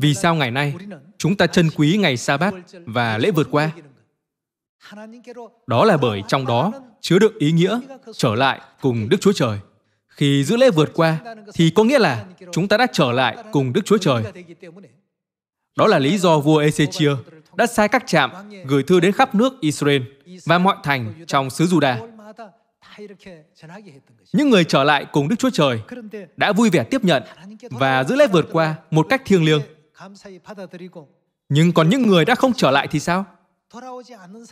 Vì sao ngày nay chúng ta trân quý ngày sa bát và lễ vượt qua? Đó là bởi trong đó chứa đựng ý nghĩa trở lại cùng Đức Chúa Trời. Khi giữ lễ vượt qua thì có nghĩa là chúng ta đã trở lại cùng Đức Chúa Trời. Đó là lý do vua Ezechia đã sai các trạm gửi thư đến khắp nước Israel và mọi thành trong xứ Juda. Những người trở lại cùng Đức Chúa Trời đã vui vẻ tiếp nhận và giữ lễ vượt qua một cách thiêng liêng. Nhưng còn những người đã không trở lại thì sao?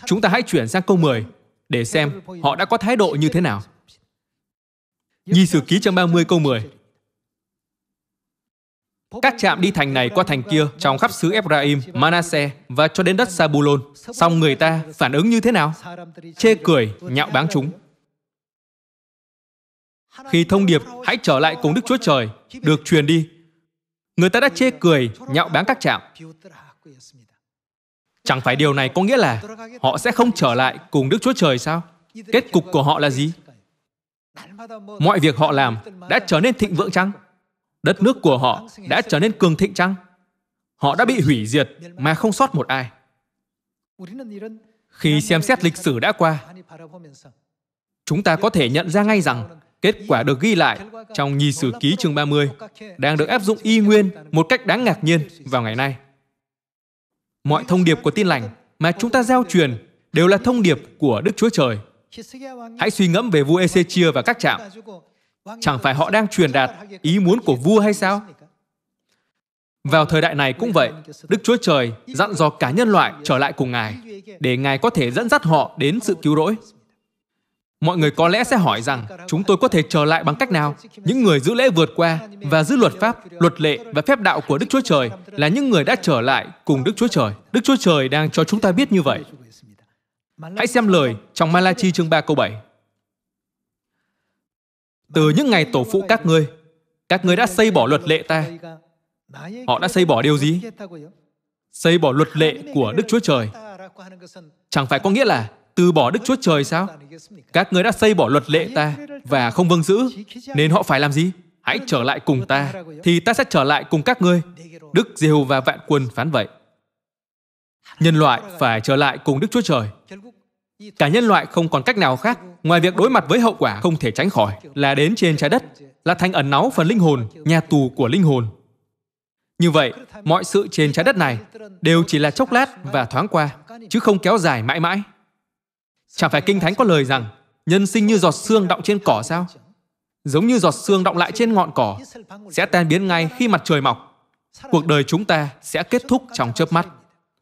Chúng ta hãy chuyển sang câu 10 để xem họ đã có thái độ như thế nào. Nhi Sử Ký chương 30 câu 10 các trạm đi thành này qua thành kia trong khắp xứ Ephraim, Manasseh và cho đến đất Sabulon. Xong người ta phản ứng như thế nào? Chê cười, nhạo báng chúng. Khi thông điệp hãy trở lại cùng Đức Chúa Trời được truyền đi, người ta đã chê cười, nhạo báng các trạm. Chẳng phải điều này có nghĩa là họ sẽ không trở lại cùng Đức Chúa Trời sao? Kết cục của họ là gì? Mọi việc họ làm đã trở nên thịnh vượng chăng? đất nước của họ đã trở nên cường thịnh chăng? Họ đã bị hủy diệt mà không sót một ai. Khi xem xét lịch sử đã qua, chúng ta có thể nhận ra ngay rằng kết quả được ghi lại trong Nhi Sử Ký chương 30 đang được áp dụng y nguyên một cách đáng ngạc nhiên vào ngày nay. Mọi thông điệp của tin lành mà chúng ta giao truyền đều là thông điệp của Đức Chúa Trời. Hãy suy ngẫm về vua Ezechia và các trạm chẳng phải họ đang truyền đạt ý muốn của vua hay sao vào thời đại này cũng vậy đức chúa trời dặn dò cả nhân loại trở lại cùng ngài để ngài có thể dẫn dắt họ đến sự cứu rỗi mọi người có lẽ sẽ hỏi rằng chúng tôi có thể trở lại bằng cách nào những người giữ lễ vượt qua và giữ luật pháp luật lệ và phép đạo của đức chúa trời là những người đã trở lại cùng đức chúa trời đức chúa trời đang cho chúng ta biết như vậy hãy xem lời trong malachi chương 3 câu 7 từ những ngày tổ phụ các ngươi các ngươi đã xây bỏ luật lệ ta họ đã xây bỏ điều gì xây bỏ luật lệ của đức chúa trời chẳng phải có nghĩa là từ bỏ đức chúa trời sao các ngươi đã xây bỏ luật lệ ta và không vâng giữ nên họ phải làm gì hãy trở lại cùng ta thì ta sẽ trở lại cùng các ngươi đức giê và vạn quân phán vậy nhân loại phải trở lại cùng đức chúa trời cả nhân loại không còn cách nào khác ngoài việc đối mặt với hậu quả không thể tránh khỏi là đến trên trái đất là thành ẩn náu phần linh hồn nhà tù của linh hồn như vậy mọi sự trên trái đất này đều chỉ là chốc lát và thoáng qua chứ không kéo dài mãi mãi chẳng phải kinh thánh có lời rằng nhân sinh như giọt xương động trên cỏ sao giống như giọt xương động lại trên ngọn cỏ sẽ tan biến ngay khi mặt trời mọc cuộc đời chúng ta sẽ kết thúc trong chớp mắt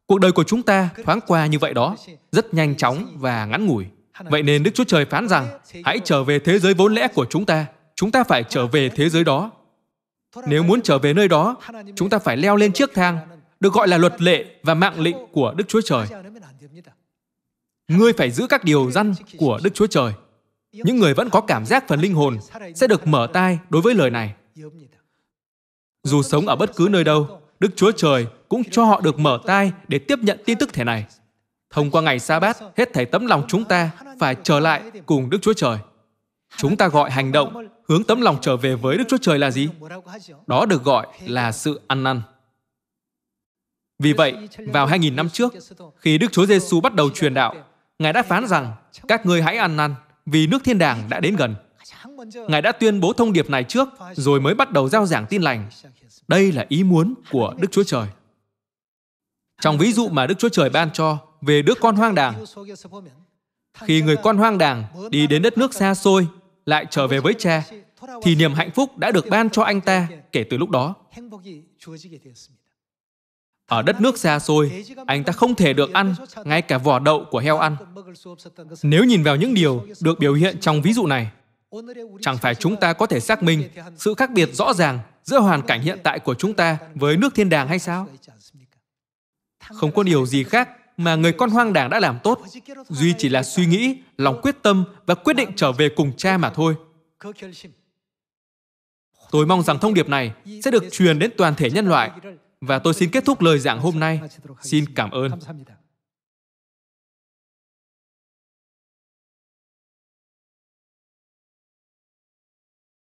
Cuộc đời của chúng ta thoáng qua như vậy đó, rất nhanh chóng và ngắn ngủi. Vậy nên Đức Chúa Trời phán rằng, hãy trở về thế giới vốn lẽ của chúng ta. Chúng ta phải trở về thế giới đó. Nếu muốn trở về nơi đó, chúng ta phải leo lên chiếc thang, được gọi là luật lệ và mạng lệnh của Đức Chúa Trời. Ngươi phải giữ các điều răn của Đức Chúa Trời. Những người vẫn có cảm giác phần linh hồn sẽ được mở tai đối với lời này. Dù sống ở bất cứ nơi đâu, Đức Chúa Trời cũng cho họ được mở tai để tiếp nhận tin tức thể này. Thông qua ngày sa bát, hết thảy tấm lòng chúng ta phải trở lại cùng Đức Chúa Trời. Chúng ta gọi hành động hướng tấm lòng trở về với Đức Chúa Trời là gì? Đó được gọi là sự ăn năn. Vì vậy, vào 2.000 năm trước, khi Đức Chúa Giêsu bắt đầu truyền đạo, Ngài đã phán rằng, các ngươi hãy ăn năn, vì nước thiên đàng đã đến gần. Ngài đã tuyên bố thông điệp này trước rồi mới bắt đầu giao giảng tin lành. Đây là ý muốn của Đức Chúa Trời. Trong ví dụ mà Đức Chúa Trời ban cho về đứa con hoang đàng, khi người con hoang đàng đi đến đất nước xa xôi, lại trở về với cha, thì niềm hạnh phúc đã được ban cho anh ta kể từ lúc đó. Ở đất nước xa xôi, anh ta không thể được ăn ngay cả vỏ đậu của heo ăn. Nếu nhìn vào những điều được biểu hiện trong ví dụ này, chẳng phải chúng ta có thể xác minh sự khác biệt rõ ràng giữa hoàn cảnh hiện tại của chúng ta với nước thiên đàng hay sao không có điều gì khác mà người con hoang đảng đã làm tốt duy chỉ là suy nghĩ lòng quyết tâm và quyết định trở về cùng cha mà thôi tôi mong rằng thông điệp này sẽ được truyền đến toàn thể nhân loại và tôi xin kết thúc lời giảng hôm nay xin cảm ơn